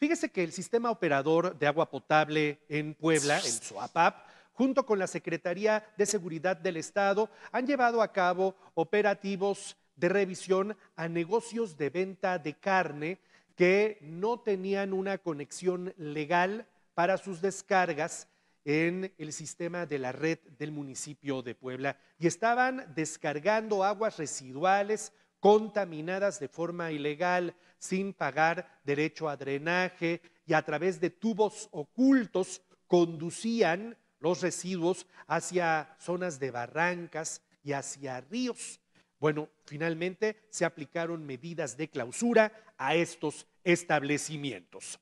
Fíjese que el sistema operador de agua potable en Puebla, el SOAPAP, junto con la Secretaría de Seguridad del Estado, han llevado a cabo operativos de revisión a negocios de venta de carne que no tenían una conexión legal para sus descargas en el sistema de la red del municipio de Puebla y estaban descargando aguas residuales contaminadas de forma ilegal, sin pagar derecho a drenaje y a través de tubos ocultos conducían los residuos hacia zonas de barrancas y hacia ríos. Bueno, finalmente se aplicaron medidas de clausura a estos establecimientos.